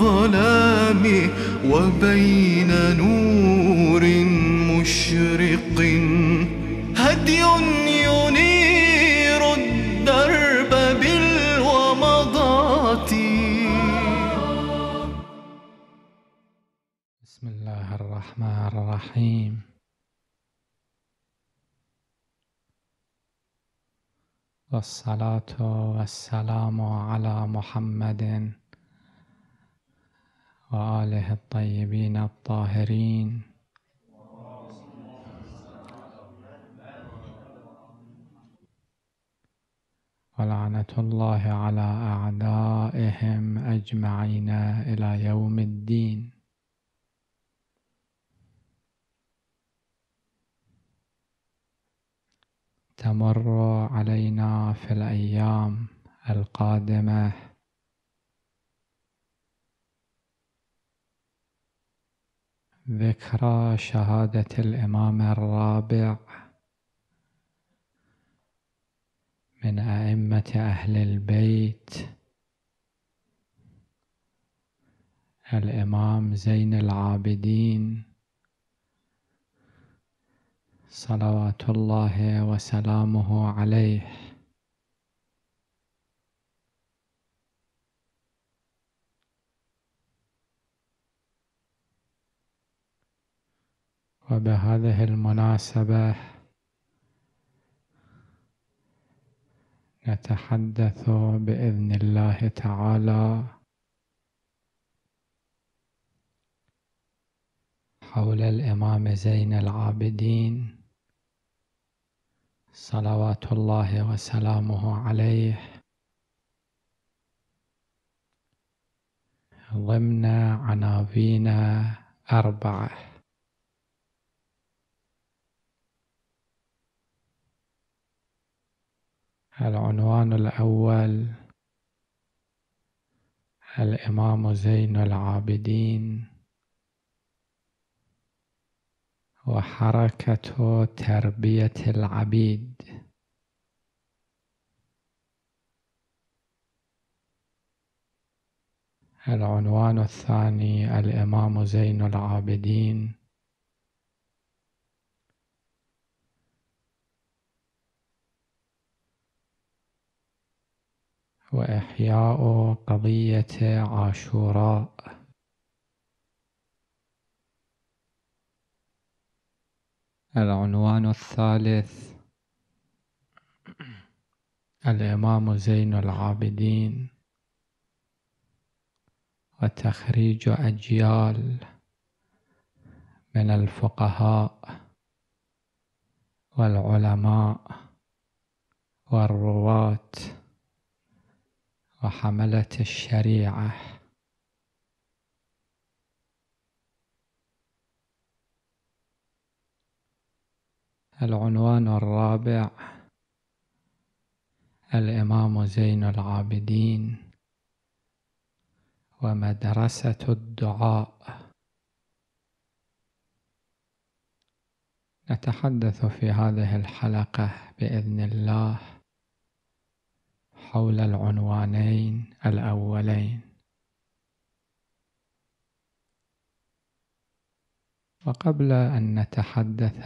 الظلام وبين نور مشرق هدي ينير الدرب بالومضات بسم الله الرحمن الرحيم والصلاة والسلام على محمد وآله الطيبين الطاهرين ولعنة الله على أعدائهم أجمعين إلى يوم الدين تمر علينا في الأيام القادمة ذكرى شهادة الإمام الرابع من أئمة أهل البيت الإمام زين العابدين صلوات الله وسلامه عليه وبهذه المناسبة نتحدث بإذن الله تعالى حول الإمام زين العابدين صلوات الله وسلامه عليه ضمن عناوين أربعة العنوان الأول الإمام زين العابدين وحركة تربية العبيد العنوان الثاني الإمام زين العابدين وإحياء قضية عاشوراء العنوان الثالث الإمام زين العابدين وتخريج أجيال من الفقهاء والعلماء والرواة وحملة الشريعة العنوان الرابع الإمام زين العابدين ومدرسة الدعاء نتحدث في هذه الحلقة بإذن الله حول العنوانين الأولين وقبل أن نتحدث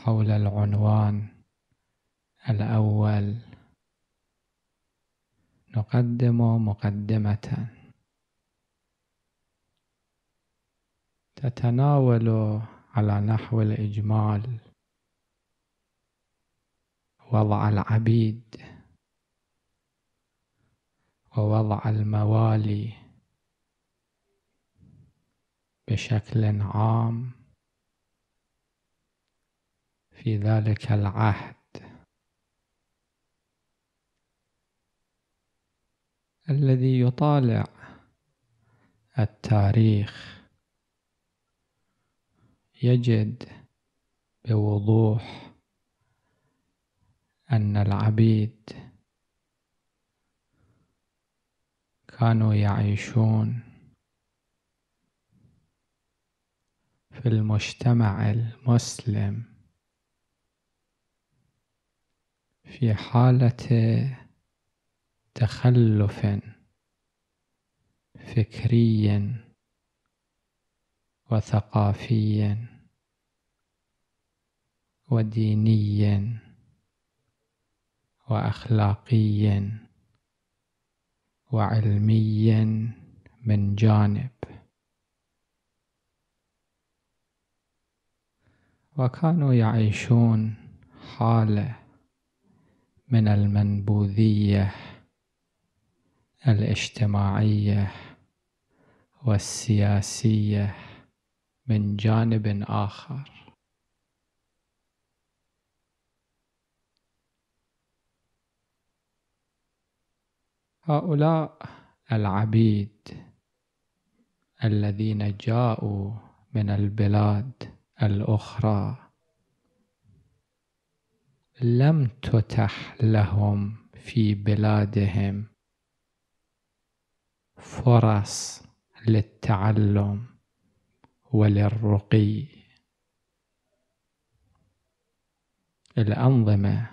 حول العنوان الأول نقدم مقدمة تتناول على نحو الإجمال وضع العبيد ووضع الموالي بشكل عام في ذلك العهد الذي يطالع التاريخ يجد بوضوح أن العبيد كانوا يعيشون في المجتمع المسلم في حالة تخلف فكري وثقافي وديني واخلاقيا وعلميا من جانب وكانوا يعيشون حاله من المنبوذيه الاجتماعيه والسياسيه من جانب اخر هؤلاء العبيد الذين جاءوا من البلاد الأخرى لم تتح لهم في بلادهم فرص للتعلم وللرقي الأنظمة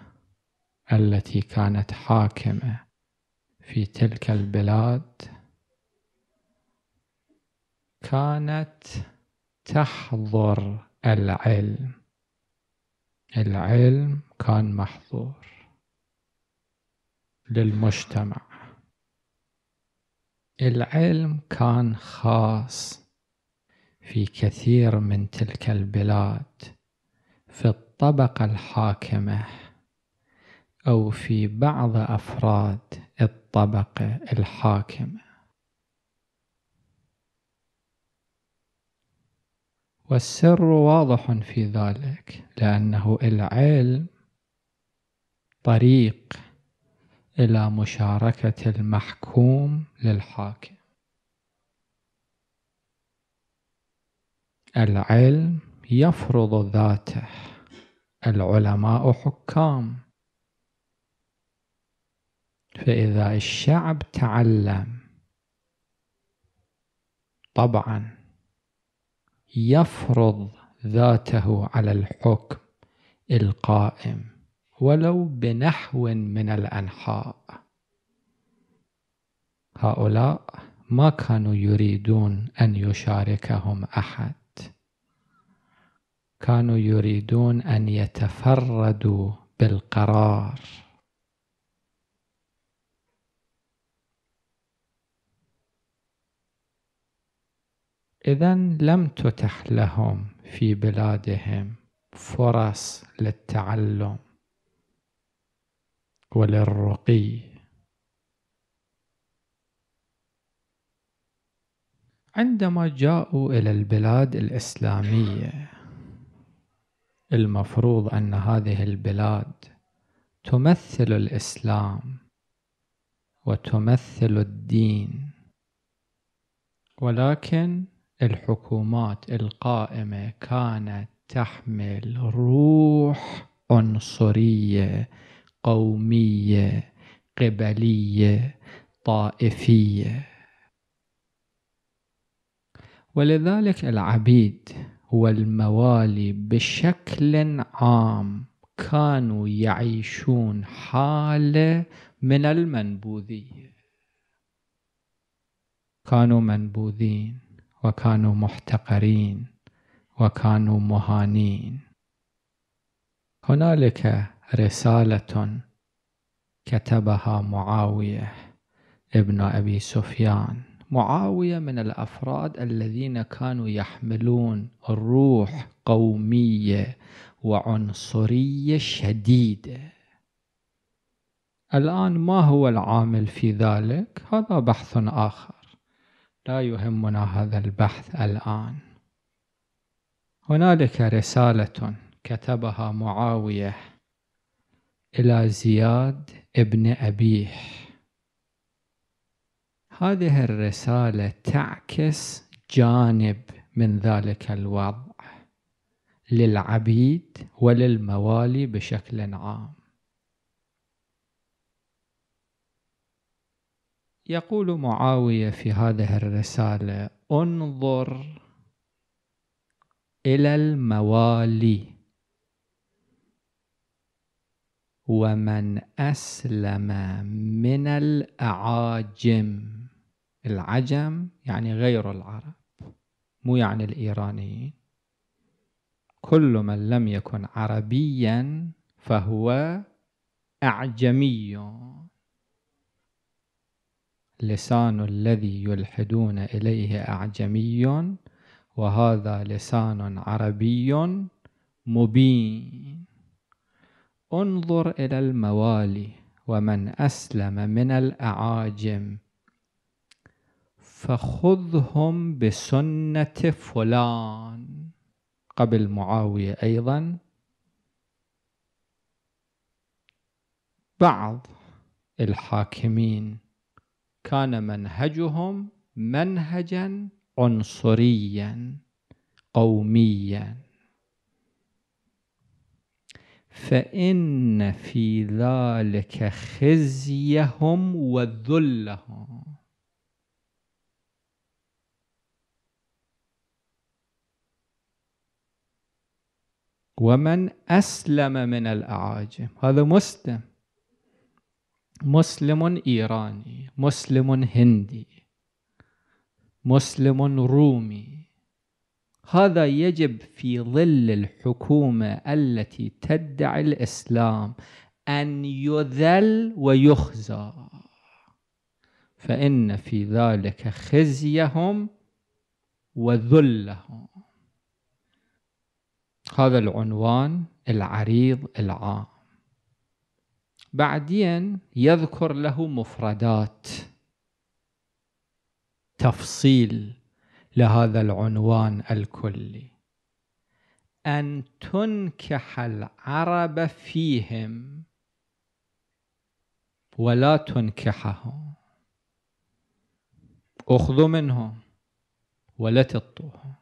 التي كانت حاكمة في تلك البلاد كانت تحظر العلم العلم كان محظور للمجتمع العلم كان خاص في كثير من تلك البلاد في الطبقة الحاكمة أو في بعض أفراد الطبقة الحاكمة والسر واضح في ذلك لأنه العلم طريق إلى مشاركة المحكوم للحاكم العلم يفرض ذاته العلماء حكام فإذا الشعب تعلم طبعا يفرض ذاته على الحكم القائم ولو بنحو من الأنحاء هؤلاء ما كانوا يريدون أن يشاركهم أحد كانوا يريدون أن يتفردوا بالقرار إذا لم تتح لهم في بلادهم فرص للتعلم وللرقي عندما جاءوا إلى البلاد الإسلامية المفروض أن هذه البلاد تمثل الإسلام وتمثل الدين ولكن الحكومات القائمة كانت تحمل روح عنصرية قومية قبلية طائفية ولذلك العبيد والموالي بشكل عام كانوا يعيشون حالة من المنبوذية كانوا منبوذين وكانوا محتقرين وكانوا مهانين هنالك رسالة كتبها معاوية ابن أبي سفيان معاوية من الأفراد الذين كانوا يحملون روح قومية وعنصرية شديدة الآن ما هو العامل في ذلك؟ هذا بحث آخر لا يهمنا هذا البحث الآن هنالك رسالة كتبها معاوية إلى زياد ابن أبيه هذه الرسالة تعكس جانب من ذلك الوضع للعبيد وللموالي بشكل عام يقول معاوية في هذه الرسالة انظر إلى الموالي ومن أسلم من الأعاجم العجم يعني غير العرب مو يعني الإيرانيين كل من لم يكن عربيا فهو أعجمي لسان الذي يلحدون إليه أعجمي وهذا لسان عربي مبين انظر إلى الموالي ومن أسلم من الأعاجم فخذهم بسنة فلان قبل معاوية أيضا بعض الحاكمين كان منهجهم منهجا عنصريا قوميا فإن في ذلك خزيهم وذلهم ومن أسلم من الأعاجم هذا مسلم مسلم إيراني مسلم هندي مسلم رومي هذا يجب في ظل الحكومة التي تدعي الإسلام أن يذل ويخزى فإن في ذلك خزيهم وذلهم هذا العنوان العريض العام بعدين يذكر له مفردات تفصيل لهذا العنوان الكلي ان تنكح العرب فيهم ولا تنكحهم اخذوا منهم ولا تطوهم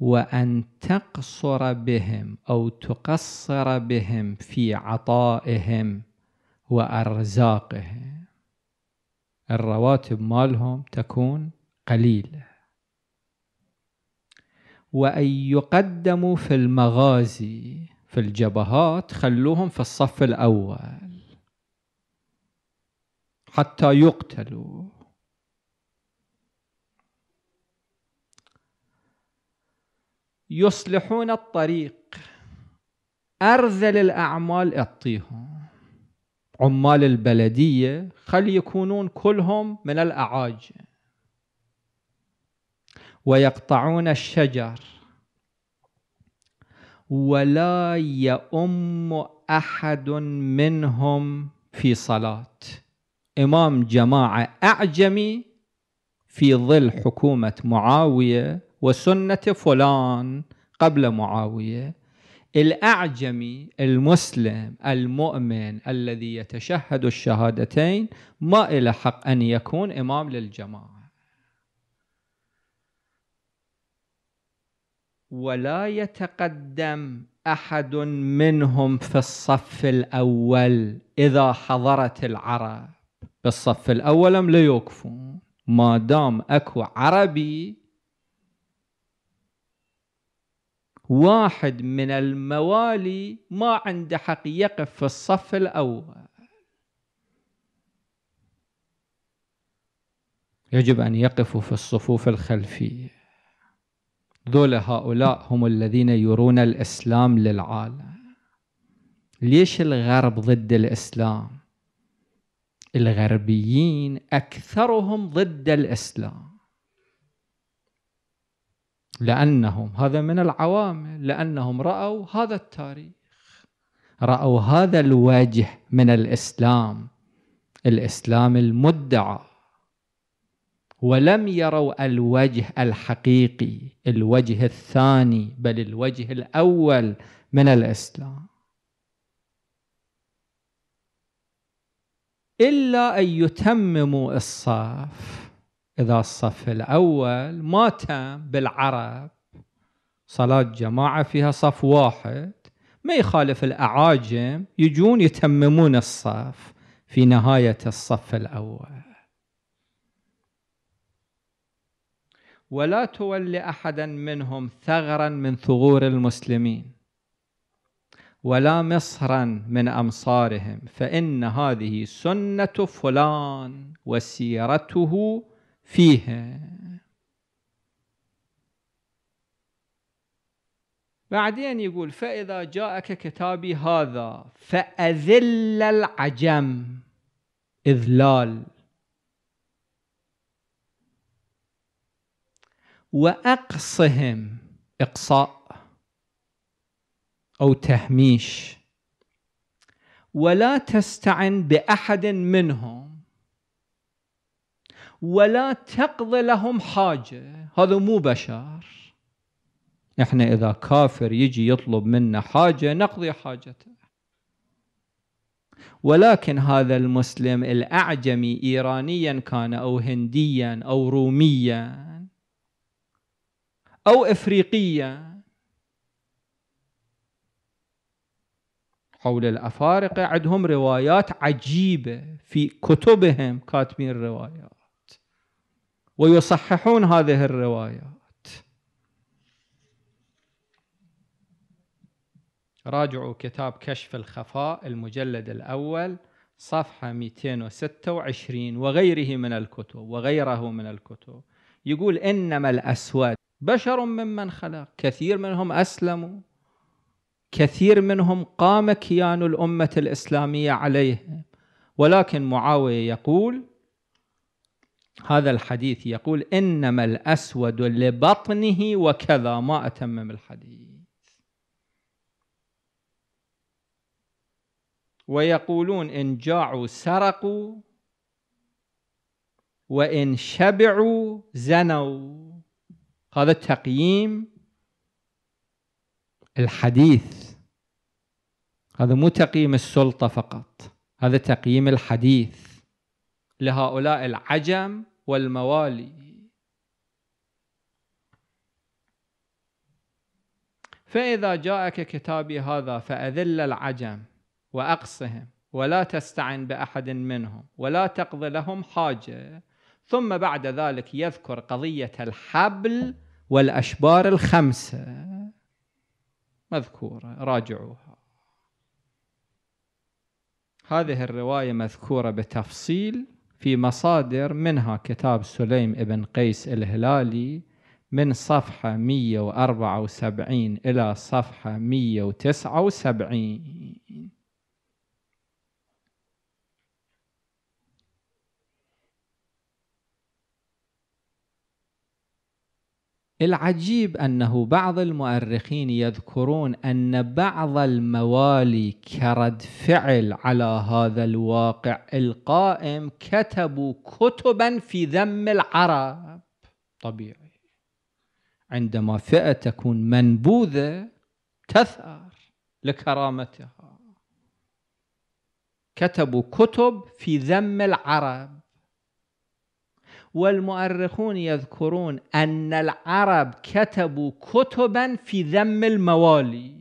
وأن تقصر بهم أو تقصر بهم في عطائهم وأرزاقهم الرواتب مالهم تكون قليلة وأن يقدموا في المغازي في الجبهات خلوهم في الصف الأول حتى يقتلوا يصلحون الطريق أرذل الأعمال اعطيهم عمال البلدية خل يكونون كلهم من الأعاجم ويقطعون الشجر ولا يؤم أحد منهم في صلاة إمام جماعة أعجمي في ظل حكومة معاوية وسنة فلان قبل معاوية الأعجمي المسلم المؤمن الذي يتشهد الشهادتين ما إلى حق أن يكون إمام للجماعة ولا يتقدم أحد منهم في الصف الأول إذا حضرت العرب بالصف الأول لم لا ما دام أكو عربي واحد من الموالي ما عنده حق يقف في الصف الأول يجب أن يقفوا في الصفوف الخلفية ذول هؤلاء هم الذين يرون الإسلام للعالم ليش الغرب ضد الإسلام الغربيين أكثرهم ضد الإسلام لأنهم هذا من العوامل لأنهم رأوا هذا التاريخ رأوا هذا الوجه من الإسلام الإسلام المدعى ولم يروا الوجه الحقيقي الوجه الثاني بل الوجه الأول من الإسلام إلا أن يتمموا الصف إذا الصف الأول ما تم بالعرب صلاة جماعة فيها صف واحد ما يخالف الأعاجم يجون يتممون الصف في نهاية الصف الأول ولا تولي أحدا منهم ثغرا من ثغور المسلمين ولا مصرا من أمصارهم فإن هذه سنة فلان وسيرته فيه بعدين يقول فإذا جاءك كتابي هذا فأذل العجم إذلال وأقصهم إقصاء أو تهميش ولا تستعن بأحد منهم ولا تقضي لهم حاجة هذا مو بشر احنا اذا كافر يجي يطلب منا حاجة نقضي حاجته ولكن هذا المسلم الأعجمي إيرانيا كان أو هنديا أو روميا أو إفريقيا حول الأفارقة عندهم روايات عجيبة في كتبهم كاتبين الروايات ويصححون هذه الروايات راجعوا كتاب كشف الخفاء المجلد الأول صفحة 226 وغيره من الكتب وغيره من الكتب يقول إنما الأسود بشر ممن خلق كثير منهم أسلموا كثير منهم قام كيان الأمة الإسلامية عليهم ولكن معاوية يقول هذا الحديث يقول إنما الأسود لبطنه وكذا ما أتمم الحديث ويقولون إن جاعوا سرقوا وإن شبعوا زنوا هذا تقييم الحديث هذا مو تقييم السلطة فقط هذا تقييم الحديث لهؤلاء العجم والموالي فإذا جاءك كتابي هذا فأذل العجم وأقصهم ولا تستعن بأحد منهم ولا تقضي لهم حاجة ثم بعد ذلك يذكر قضية الحبل والأشبار الخمسة مذكورة راجعوها هذه الرواية مذكورة بتفصيل في مصادر منها كتاب سليم ابن قيس الهلالي من صفحة 174 إلى صفحة 179 العجيب أنه بعض المؤرخين يذكرون أن بعض الموالي كرد فعل على هذا الواقع القائم كتبوا كتبا في ذم العرب طبيعي عندما فئة تكون منبوذة تثأر لكرامتها كتبوا كتب في ذم العرب والمؤرخون يذكرون أن العرب كتبوا كتبا في ذم الموالي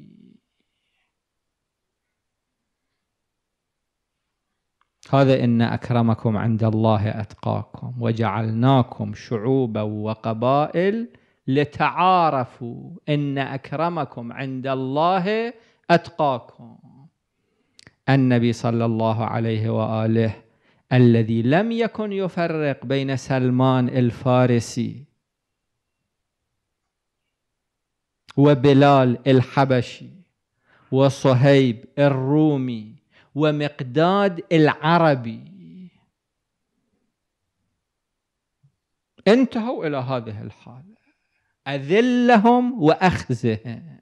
هذا إن أكرمكم عند الله أتقاكم وجعلناكم شعوبا وقبائل لتعارفوا إن أكرمكم عند الله أتقاكم النبي صلى الله عليه وآله الذي لم يكن يفرق بين سلمان الفارسي وبلال الحبشي وصهيب الرومي ومقداد العربي انتهوا الى هذه الحاله اذلهم واخزهم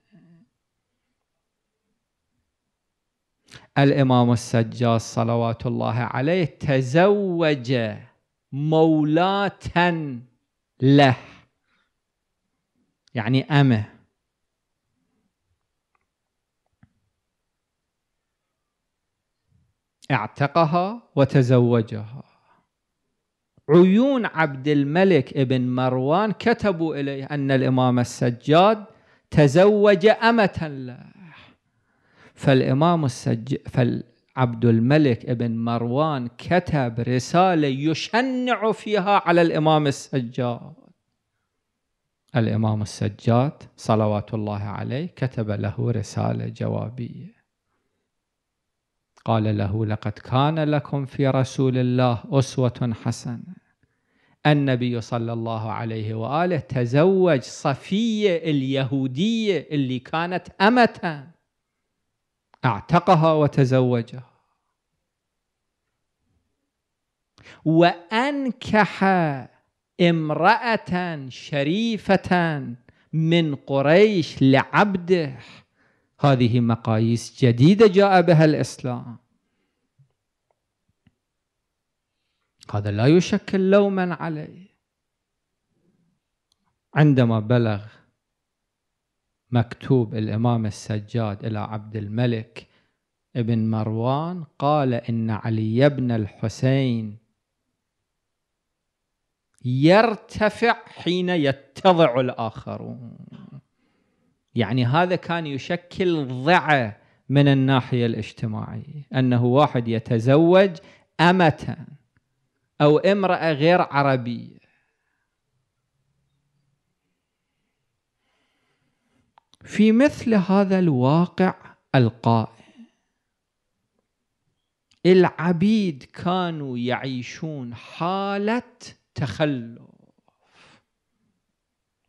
الإمام السجاد صلوات الله عليه تزوج مولاة له يعني أمه اعتقها وتزوجها عيون عبد الملك ابن مروان كتبوا إليه أن الإمام السجاد تزوج أمة له فالإمام السج... فالعبد الملك ابن مروان كتب رسالة يشنع فيها على الإمام السجاد الإمام السجاد صلوات الله عليه كتب له رسالة جوابية قال له لقد كان لكم في رسول الله أسوة حسنة النبي صلى الله عليه وآله تزوج صفية اليهودية اللي كانت أمة اعتقها وتزوجها وانكح امراه شريفه من قريش لعبده هذه مقاييس جديده جاء بها الاسلام هذا لا يشكل لوما عليه عندما بلغ مكتوب الإمام السجاد إلى عبد الملك بن مروان قال إن علي بن الحسين يرتفع حين يتضع الآخرون يعني هذا كان يشكل ضعة من الناحية الاجتماعية أنه واحد يتزوج أمة أو امرأة غير عربية في مثل هذا الواقع القائم العبيد كانوا يعيشون حالة تخلف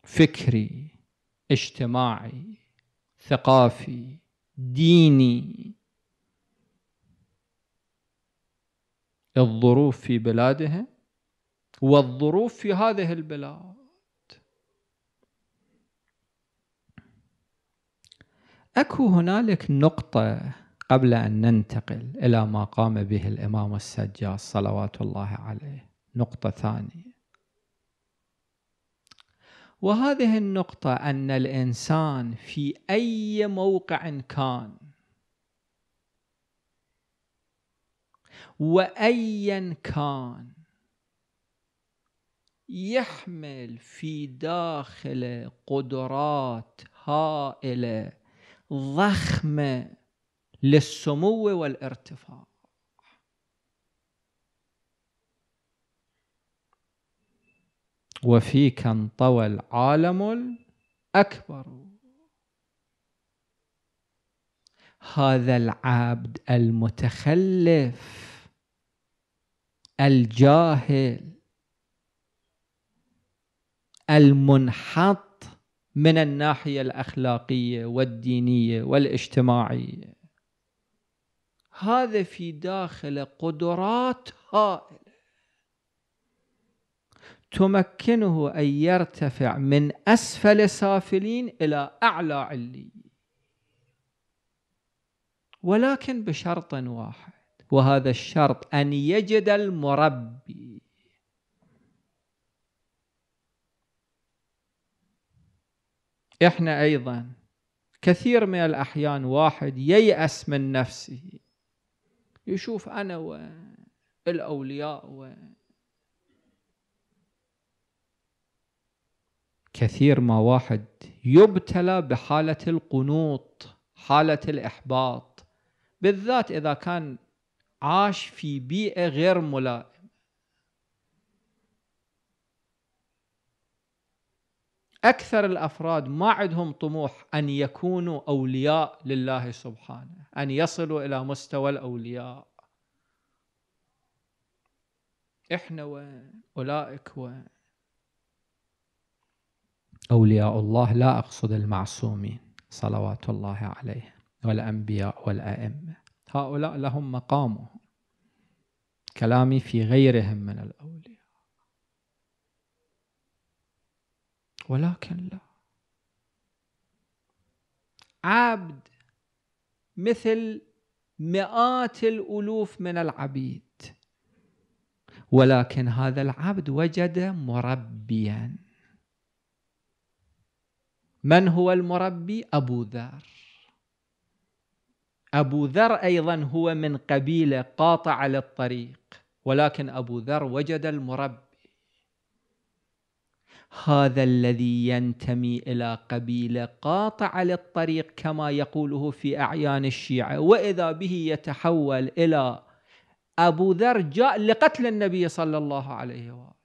فكري اجتماعي ثقافي ديني الظروف في بلادهم والظروف في هذه البلاد اكو هنالك نقطه قبل ان ننتقل الى ما قام به الامام السجاد صلوات الله عليه نقطه ثانيه وهذه النقطه ان الانسان في اي موقع كان وايا كان يحمل في داخله قدرات هائله ضخمه للسمو والارتفاع وفيك انطوى العالم الاكبر هذا العبد المتخلف الجاهل المنحط من الناحية الأخلاقية والدينية والاجتماعية هذا في داخل قدرات هائلة تمكنه أن يرتفع من أسفل سافلين إلى أعلى علي ولكن بشرط واحد وهذا الشرط أن يجد المربي احنا ايضا كثير من الاحيان واحد ييأس من نفسه يشوف انا والاولياء و كثير ما واحد يبتلى بحالة القنوط حالة الإحباط بالذات إذا كان عاش في بيئة غير ملائمة اكثر الافراد ما عندهم طموح ان يكونوا اولياء لله سبحانه، ان يصلوا الى مستوى الاولياء. احنا وين؟ اولئك وين؟ اولياء الله لا اقصد المعصومين صلوات الله عليهم والانبياء والائمه، هؤلاء لهم مقامهم. كلامي في غيرهم من الاولياء. ولكن لا عبد مثل مئات الالوف من العبيد ولكن هذا العبد وجد مربيا من هو المربي ابو ذر ابو ذر ايضا هو من قبيله قاطعه للطريق ولكن ابو ذر وجد المربي هذا الذي ينتمي إلى قبيلة قاطعة للطريق كما يقوله في أعيان الشيعة وإذا به يتحول إلى أبو ذر جاء لقتل النبي صلى الله عليه وآله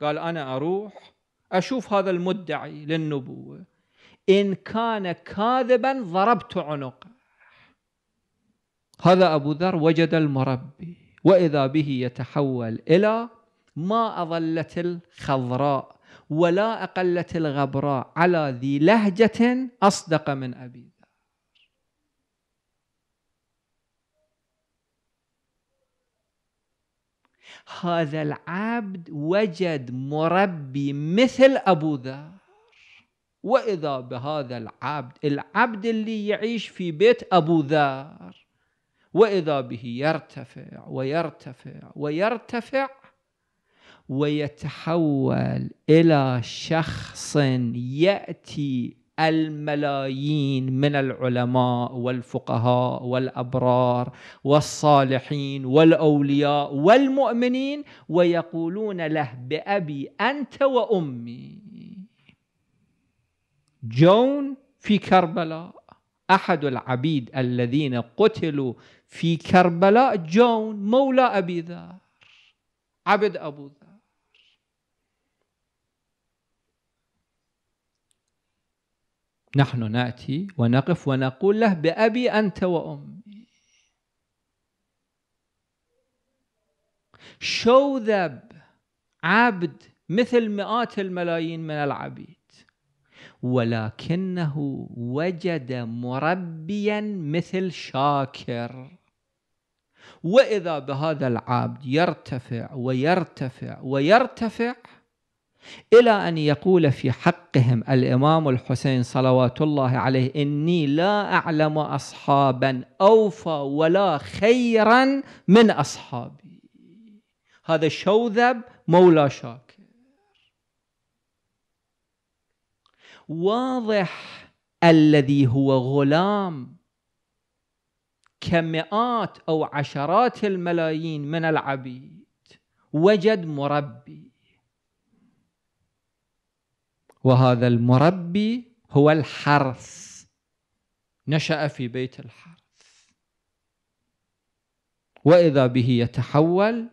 قال أنا أروح أشوف هذا المدعي للنبوة إن كان كاذبا ضربت عنقه هذا أبو ذر وجد المربي وإذا به يتحول إلى ما أظلت الخضراء ولا أقلت الغبراء على ذي لهجة أصدق من أبي ذر هذا العبد وجد مربي مثل أبو ذر وإذا بهذا العبد العبد اللي يعيش في بيت أبو ذر وإذا به يرتفع ويرتفع ويرتفع ويتحول الى شخص ياتي الملايين من العلماء والفقهاء والابرار والصالحين والاولياء والمؤمنين ويقولون له بابي انت وامي جون في كربلاء احد العبيد الذين قتلوا في كربلاء جون مولى ابي ذر عبد ابو ذر نحن ناتي ونقف ونقول له بابي انت وامي شوذب عبد مثل مئات الملايين من العبيد ولكنه وجد مربيا مثل شاكر واذا بهذا العبد يرتفع ويرتفع ويرتفع إلى أن يقول في حقهم الإمام الحسين صلوات الله عليه إني لا أعلم أصحابا أوفى ولا خيرا من أصحابي هذا شوذب مولى شاكر واضح الذي هو غلام كمئات أو عشرات الملايين من العبيد وجد مربي وهذا المربي هو الحرث نشأ في بيت الحرث وإذا به يتحول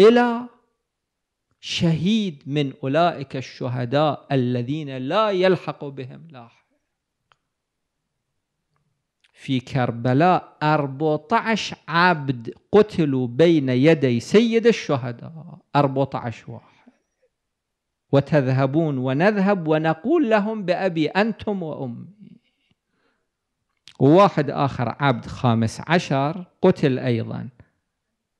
إلى شهيد من أولئك الشهداء الذين لا يلحق بهم لاحق في كربلاء 14 عبد قتلوا بين يدي سيد الشهداء 14 واحد وتذهبون ونذهب ونقول لهم بأبي أنتم وأمي وواحد آخر عبد خامس عشر قتل أيضا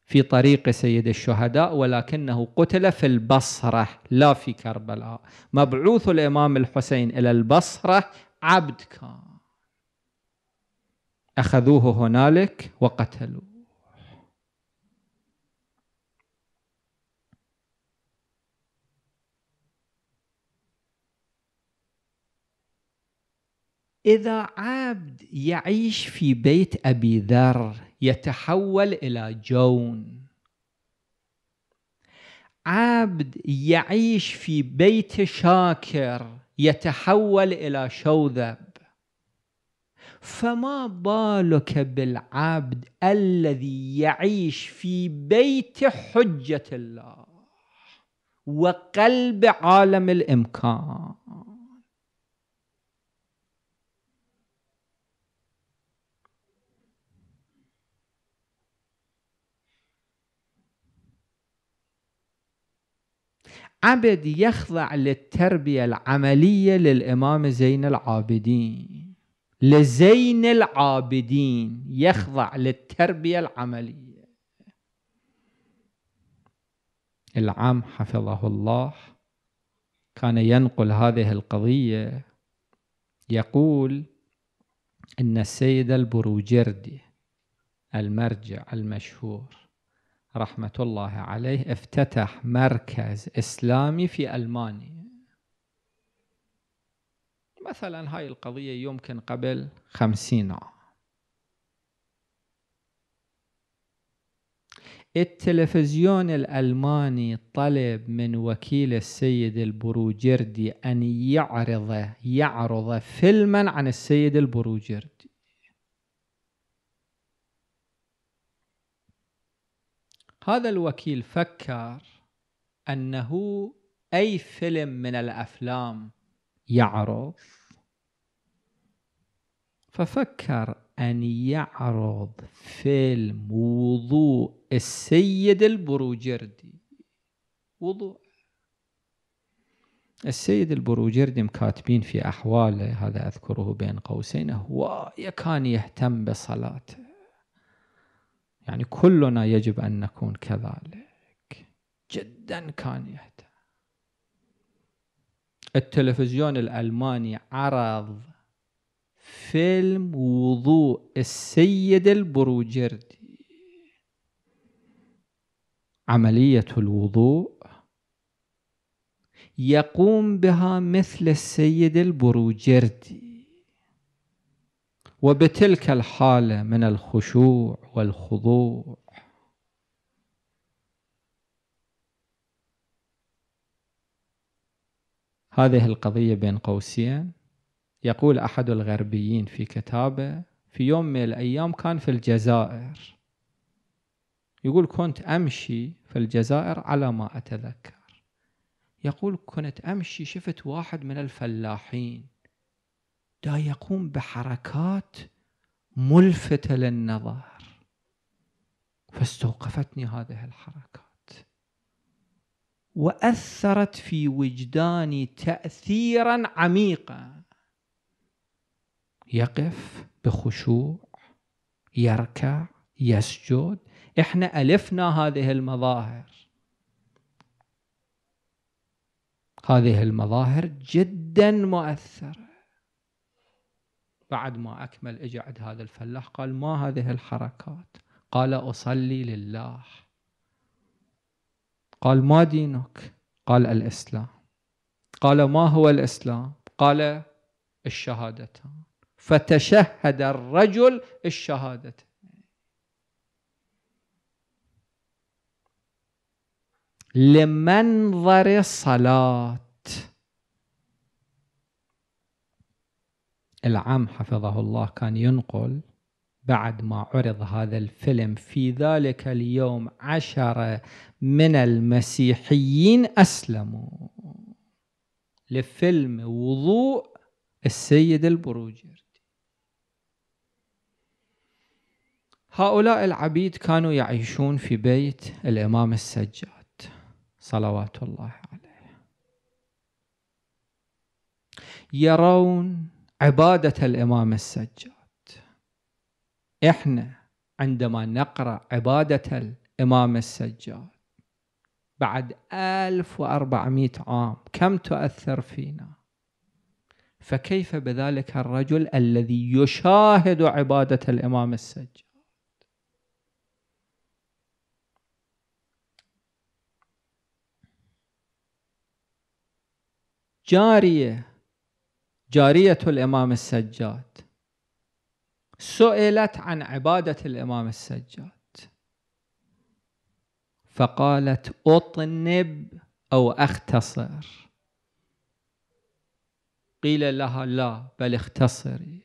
في طريق سيد الشهداء ولكنه قتل في البصرة لا في كربلاء مبعوث الإمام الحسين إلى البصرة عبد كان أخذوه هنالك وقتلوه إذا عبد يعيش في بيت أبي ذر يتحول إلى جون عبد يعيش في بيت شاكر يتحول إلى شوذب فما بالك بالعبد الذي يعيش في بيت حجة الله وقلب عالم الإمكان عبد يخضع للتربية العملية للإمام زين العابدين لزين العابدين يخضع للتربية العملية العام حفظه الله كان ينقل هذه القضية يقول أن السيد البروجردي المرجع المشهور رحمة الله عليه افتتح مركز إسلامي في ألمانيا مثلا هاي القضية يمكن قبل خمسين عام التلفزيون الألماني طلب من وكيل السيد البروجردي أن يعرض يعرض فيلما عن السيد البروجردي هذا الوكيل فكر أنه أي فيلم من الأفلام يعرض ففكر أن يعرض فيلم وضوء السيد البروجردي وضوء السيد البروجردي مكاتبين في أحواله هذا أذكره بين قوسين هواية كان يهتم بصلاته يعني كلنا يجب أن نكون كذلك جدا كان يهتم التلفزيون الألماني عرض فيلم وضوء السيد البروجردي عملية الوضوء يقوم بها مثل السيد البروجردي وبتلك الحالة من الخشوع والخضوع هذه القضية بين قوسين يقول أحد الغربيين في كتابه في يوم من الأيام كان في الجزائر يقول كنت أمشي في الجزائر على ما أتذكر يقول كنت أمشي شفت واحد من الفلاحين دا يقوم بحركات ملفتة للنظر فاستوقفتني هذه الحركات وأثرت في وجداني تأثيرا عميقا يقف بخشوع يركع يسجد احنا ألفنا هذه المظاهر هذه المظاهر جدا مؤثره بعد ما أكمل اجى عند هذا الفلاح قال ما هذه الحركات قال أصلي لله قال ما دينك قال الإسلام قال ما هو الإسلام قال الشهادتان فتشهد الرجل الشهادتين لمنظر الصلاة العام حفظه الله كان ينقل بعد ما عرض هذا الفيلم في ذلك اليوم عشرة من المسيحيين أسلموا لفيلم وضوء السيد البروجردي هؤلاء العبيد كانوا يعيشون في بيت الإمام السجاد صلوات الله عليه يرون عبادة الإمام السجاد إحنا عندما نقرأ عبادة الإمام السجاد بعد 1400 عام كم تؤثر فينا فكيف بذلك الرجل الذي يشاهد عبادة الإمام السجاد جارية جارية الإمام السجاد سئلت عن عبادة الإمام السجاد فقالت أطنب أو أختصر قيل لها لا بل اختصري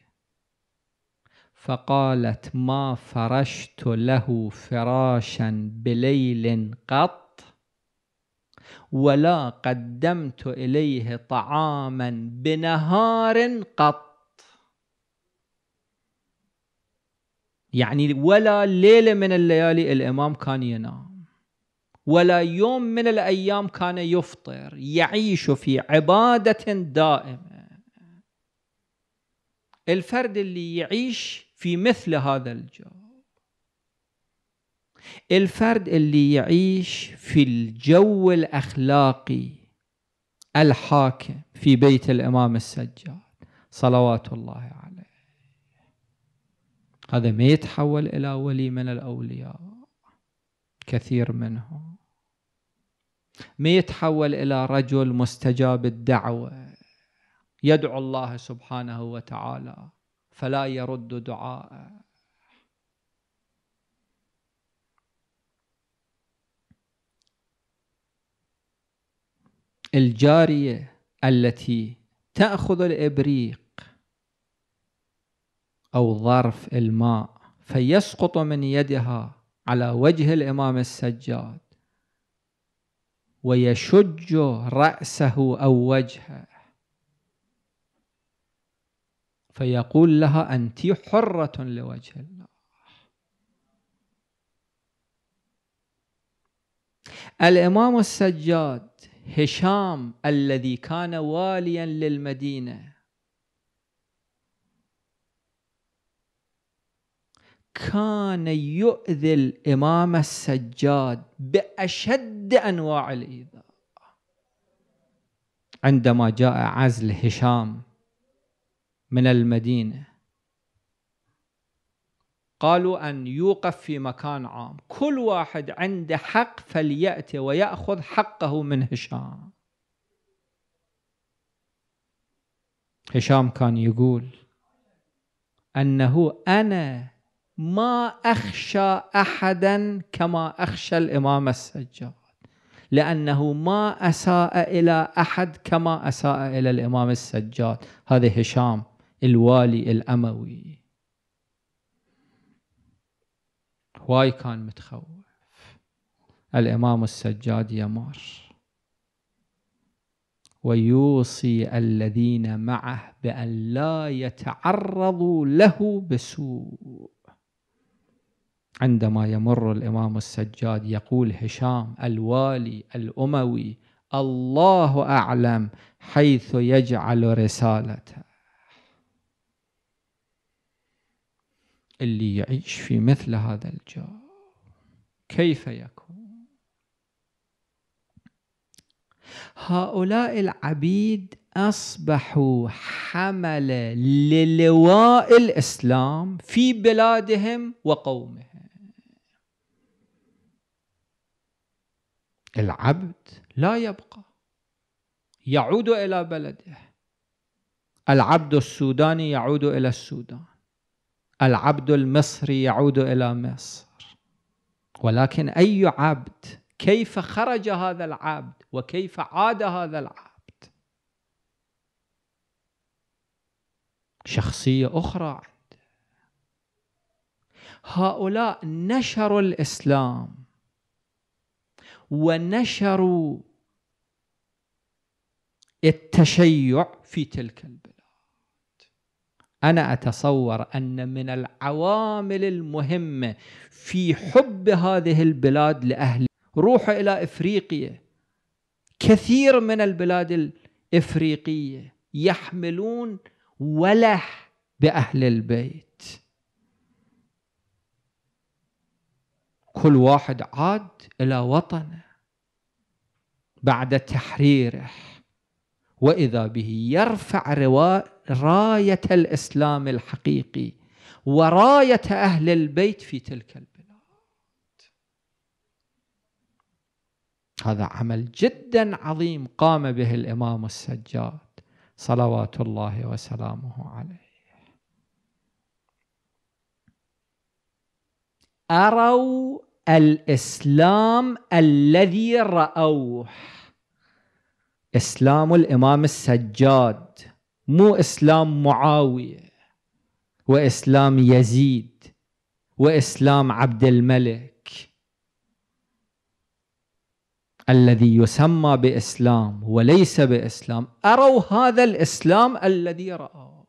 فقالت ما فرشت له فراشا بليل قط ولا قدمت إليه طعاما بنهار قط يعني ولا ليلة من الليالي الإمام كان ينام ولا يوم من الأيام كان يفطر يعيش في عبادة دائمة الفرد اللي يعيش في مثل هذا الجو الفرد اللي يعيش في الجو الأخلاقي الحاكم في بيت الإمام السجاد صلوات الله عليه هذا ما يتحول إلى ولي من الأولياء كثير منهم ما يتحول إلى رجل مستجاب الدعوة يدعو الله سبحانه وتعالى فلا يرد دعاءه الجارية التي تأخذ الإبريق أو ظرف الماء فيسقط من يدها على وجه الإمام السجاد ويشج رأسه أو وجهه فيقول لها أنت حرة لوجه الله الإمام السجاد هشام الذي كان واليا للمدينة كان يؤذي الإمام السجاد بأشد أنواع الإيذاء عندما جاء عزل هشام من المدينه قالوا أن يوقف في مكان عام كل واحد عنده حق فليأتي ويأخذ حقه من هشام هشام كان يقول أنه أنا ما أخشى أحدا كما أخشى الإمام السجاد لأنه ما أساء إلى أحد كما أساء إلى الإمام السجاد هذا هشام الوالي الأموي هواي كان متخوف الإمام السجاد يمر ويوصي الذين معه بأن لا يتعرضوا له بسوء عندما يمر الإمام السجاد يقول هشام الوالي الأموي الله أعلم حيث يجعل رسالته اللي يعيش في مثل هذا الجار كيف يكون هؤلاء العبيد أصبحوا حملة للواء الإسلام في بلادهم وقومهم العبد لا يبقى يعود إلى بلده العبد السوداني يعود إلى السودان العبد المصري يعود إلى مصر ولكن أي عبد كيف خرج هذا العبد وكيف عاد هذا العبد شخصية أخرى عنده هؤلاء نشروا الإسلام ونشروا التشيع في تلك البلد انا اتصور ان من العوامل المهمه في حب هذه البلاد لاهل روحوا الى افريقيا كثير من البلاد الافريقيه يحملون ولح باهل البيت كل واحد عاد الى وطنه بعد تحريره واذا به يرفع رواء رايه الاسلام الحقيقي ورايه اهل البيت في تلك البلاد هذا عمل جدا عظيم قام به الامام السجاد صلوات الله وسلامه عليه أروا الإسلام الذي رأوه إسلام الإمام السجاد مو اسلام معاويه واسلام يزيد واسلام عبد الملك الذي يسمى باسلام وليس باسلام اروا هذا الاسلام الذي راوا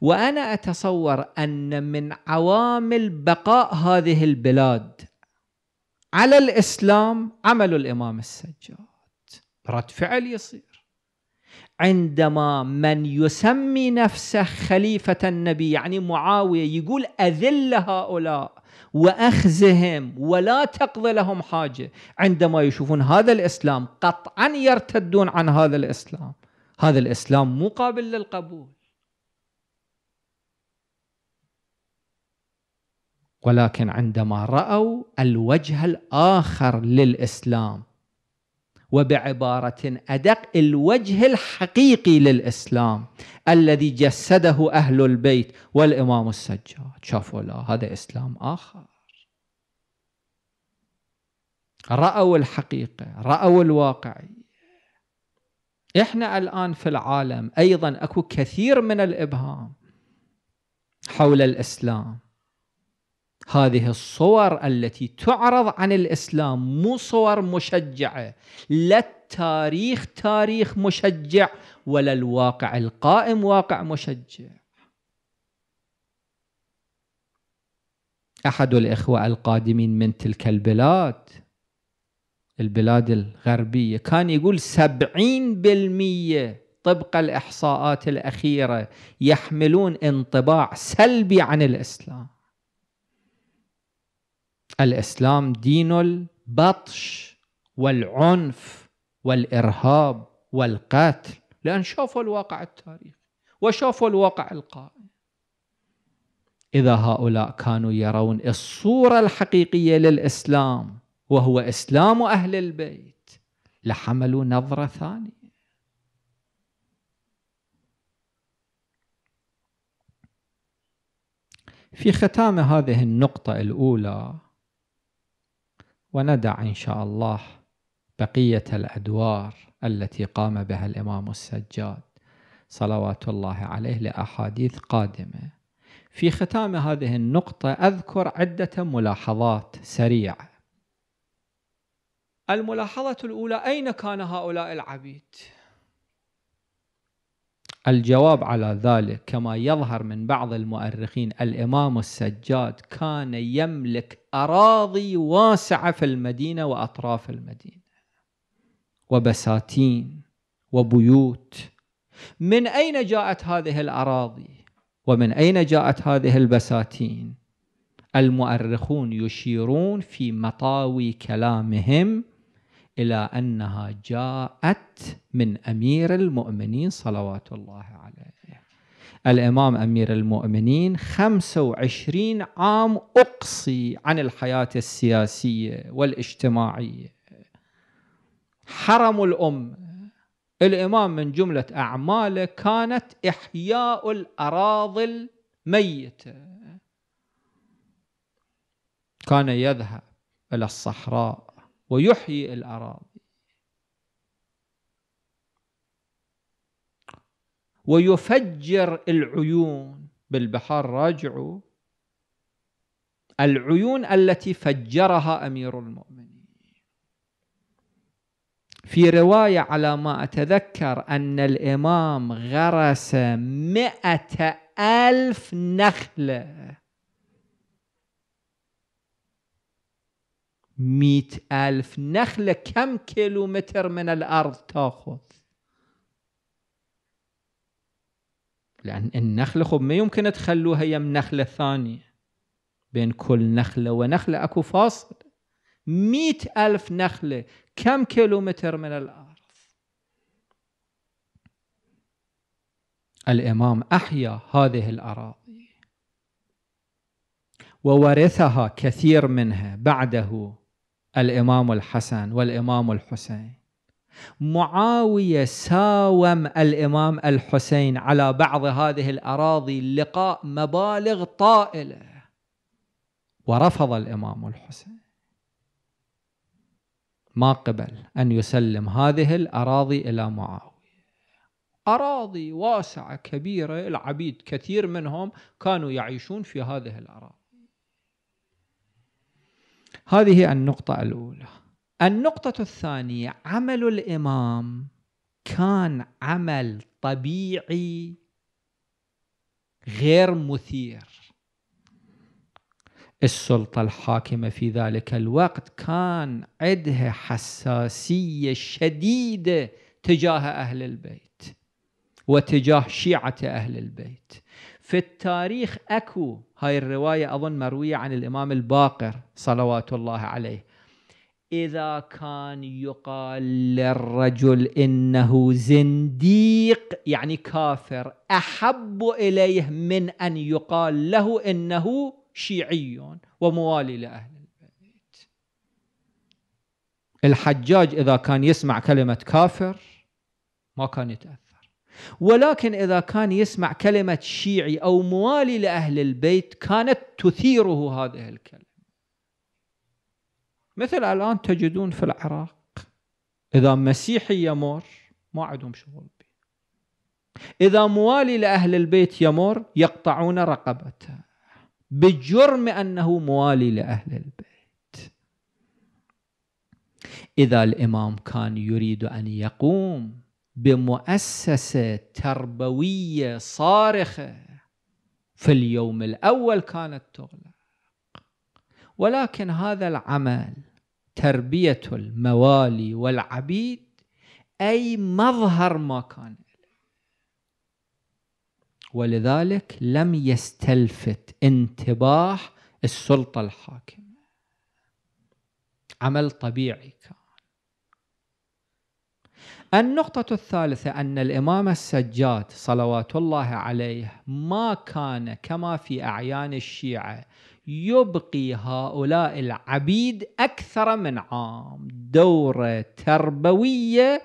وانا اتصور ان من عوامل بقاء هذه البلاد على الاسلام عمل الامام السجاد رد فعل يصير عندما من يسمي نفسه خليفة النبي يعني معاوية يقول أذل هؤلاء وأخزهم ولا تقضي لهم حاجة عندما يشوفون هذا الإسلام قطعا يرتدون عن هذا الإسلام هذا الإسلام مو قابل للقبول ولكن عندما رأوا الوجه الآخر للإسلام وبعباره ادق الوجه الحقيقي للاسلام الذي جسده اهل البيت والامام السجاد شافوا لا هذا اسلام اخر راوا الحقيقه راوا الواقعيه احنا الان في العالم ايضا اكو كثير من الابهام حول الاسلام هذه الصور التي تعرض عن الإسلام مو صور مشجعة لا التاريخ تاريخ مشجع ولا الواقع القائم واقع مشجع أحد الإخوة القادمين من تلك البلاد البلاد الغربية كان يقول سبعين بالمية طبق الإحصاءات الأخيرة يحملون انطباع سلبي عن الإسلام الاسلام دين البطش والعنف والارهاب والقتل لان شافوا الواقع التاريخي وشافوا الواقع القائم اذا هؤلاء كانوا يرون الصوره الحقيقيه للاسلام وهو اسلام اهل البيت لحملوا نظره ثانيه في ختام هذه النقطه الاولى وندع إن شاء الله بقية الأدوار التي قام بها الإمام السجاد صلوات الله عليه لأحاديث قادمة في ختام هذه النقطة أذكر عدة ملاحظات سريعة الملاحظة الأولى أين كان هؤلاء العبيد؟ الجواب على ذلك كما يظهر من بعض المؤرخين الإمام السجاد كان يملك أراضي واسعة في المدينة وأطراف المدينة وبساتين وبيوت من أين جاءت هذه الأراضي ومن أين جاءت هذه البساتين المؤرخون يشيرون في مطاوي كلامهم إلى أنها جاءت من أمير المؤمنين صلوات الله عليه الإمام أمير المؤمنين 25 عام أقصي عن الحياة السياسية والاجتماعية حرموا الأمة الإمام من جملة أعماله كانت إحياء الأراضي الميتة كان يذهب إلى الصحراء ويحيي الأراضي ويفجر العيون بالبحار راجعوا العيون التي فجرها امير المؤمنين في روايه على ما اتذكر ان الامام غرس مئة الف نخله مئة الف نخله كم كيلومتر من الارض تاخذ لأن النخلة خب ما يمكن تخلوها يم نخلة ثانية بين كل نخلة ونخلة أكو فاصل مئة ألف نخلة كم كيلومتر من الأرض الإمام أحيا هذه الأراضي وورثها كثير منها بعده الإمام الحسن والإمام الحسين معاوية ساوم الإمام الحسين على بعض هذه الأراضي لقاء مبالغ طائلة ورفض الإمام الحسين ما قبل أن يسلم هذه الأراضي إلى معاوية أراضي واسعة كبيرة العبيد كثير منهم كانوا يعيشون في هذه الأراضي هذه النقطة الأولى النقطة الثانية عمل الإمام كان عمل طبيعي غير مثير السلطة الحاكمة في ذلك الوقت كان عندها حساسية شديدة تجاه أهل البيت وتجاه شيعة أهل البيت في التاريخ أكو هاي الرواية أظن مروية عن الإمام الباقر صلوات الله عليه إذا كان يقال للرجل إنه زنديق يعني كافر أحب إليه من أن يقال له إنه شيعي وموالي لأهل البيت الحجاج إذا كان يسمع كلمة كافر ما كان يتأثر ولكن إذا كان يسمع كلمة شيعي أو موالي لأهل البيت كانت تثيره هذه الكلمة مثل الآن تجدون في العراق إذا مسيحي يمر ما عندهم شغل به إذا موالي لأهل البيت يمر يقطعون رقبته بجرم أنه موالي لأهل البيت إذا الإمام كان يريد أن يقوم بمؤسسة تربوية صارخة في اليوم الأول كانت تغلق ولكن هذا العمل تربية الموالي والعبيد أي مظهر ما كان ولذلك لم يستلفت انتباه السلطة الحاكمة عمل طبيعي كان النقطة الثالثة أن الإمام السجاد صلوات الله عليه ما كان كما في أعيان الشيعة يبقي هؤلاء العبيد أكثر من عام دورة تربوية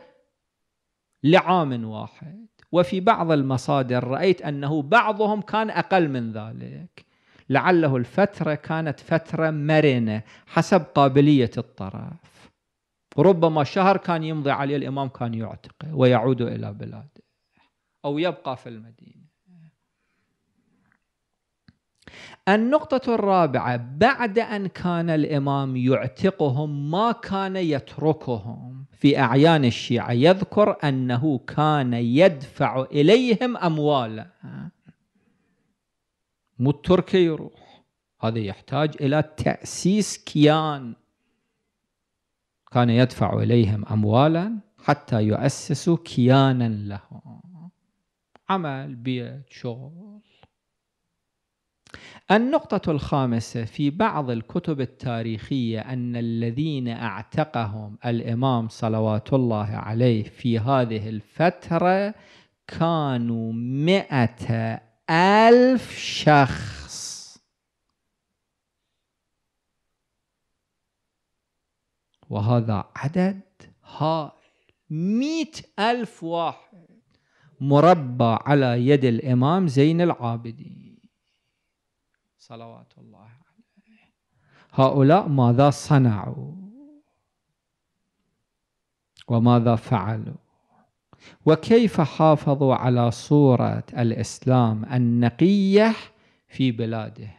لعام واحد وفي بعض المصادر رأيت أنه بعضهم كان أقل من ذلك لعله الفترة كانت فترة مرنة حسب قابلية الطرف ربما شهر كان يمضي عليه الإمام كان يعتقه ويعود إلى بلاده أو يبقى في المدينة النقطة الرابعة بعد أن كان الإمام يعتقهم ما كان يتركهم في أعيان الشيعة يذكر أنه كان يدفع إليهم أموالا مو التركي يروح هذا يحتاج إلى تأسيس كيان كان يدفع إليهم أموالا حتى يؤسسوا كيانا لهم عمل بيت شغل النقطة الخامسة في بعض الكتب التاريخية أن الذين اعتقهم الإمام صلوات الله عليه في هذه الفترة كانوا مئة ألف شخص وهذا عدد هائل مئة ألف واحد مربى على يد الإمام زين العابدين صلوات الله عليه هؤلاء ماذا صنعوا وماذا فعلوا وكيف حافظوا على صورة الإسلام النقية في بلاده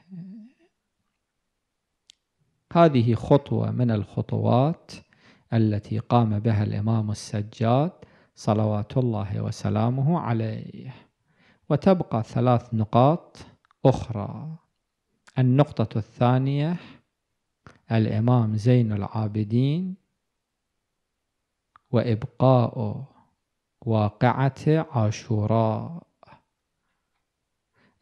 هذه خطوة من الخطوات التي قام بها الإمام السجاد صلوات الله وسلامه عليه وتبقى ثلاث نقاط أخرى النقطة الثانية الإمام زين العابدين وإبقاء واقعة عاشوراء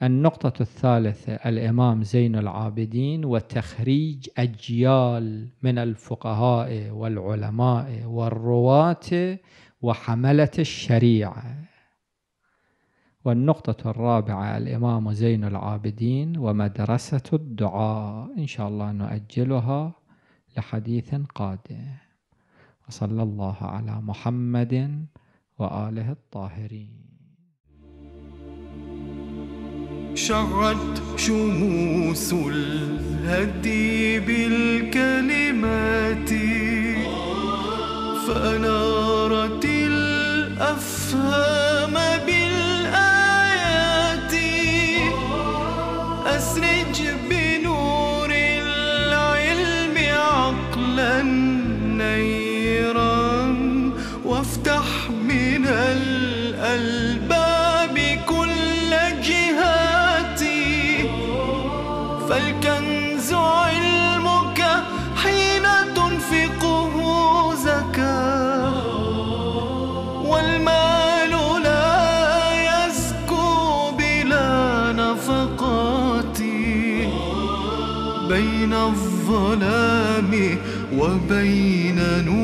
النقطة الثالثة الإمام زين العابدين وتخريج أجيال من الفقهاء والعلماء والرواة وحملة الشريعة والنقطة الرابعة الإمام زين العابدين ومدرسة الدعاء إن شاء الله نؤجلها لحديث قادم وصلى الله على محمد وآله الطاهرين شعت شموس الهدي بالكلمات فأنارت الأفهام ظلامي وبين نور